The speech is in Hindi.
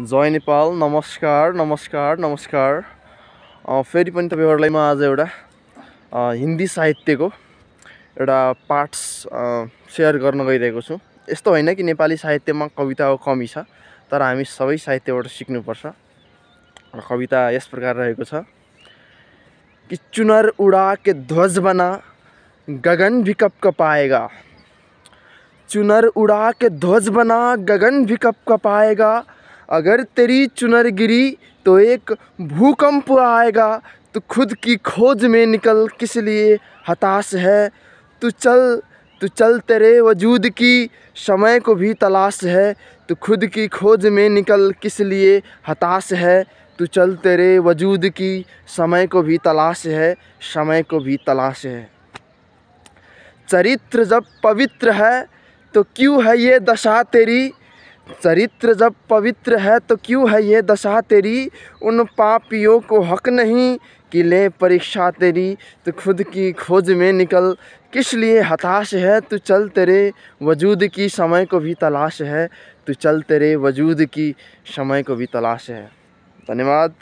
जय नेपाल नमस्कार नमस्कार नमस्कार फेरि पनि तपाईँहरूलाई म आज एउटा हिन्दी साहित्यको एउटा पार्ट्स सेयर गर्न गइरहेको छु यस्तो होइन कि नेपाली साहित्यमा कविताको कमी छ तर हामी सबै साहित्यबाट सिक्नुपर्छ र कविता यस प्रकार रहेको छ कि चुनर उडा के ध्वज बना गगन भिकप क कपाएगा चुनर उडा के ध्वज बना गगन भिकप कप कपाएगा अगर तेरी चुनर गिरी तो एक भूकंप आएगा तो खुद की खोज में निकल किस लिए हताश है तू चल तू चल तेरे वजूद की समय को भी तलाश है तू खुद की खोज में निकल किस लिए हताश है तू चल तेरे वजूद की समय को भी तलाश है समय को भी तलाश है चरित्र जब पवित्र है तो क्यों है ये दशा तेरी चरित्र जब पवित्र है तो क्यों है ये दशा तेरी उन पापियों को हक नहीं कि ले परीक्षा तेरी तो खुद की खोज में निकल किस लिए हताश है तू चल तेरे वजूद की समय को भी तलाश है तू चल तेरे वजूद की समय को भी तलाश है धन्यवाद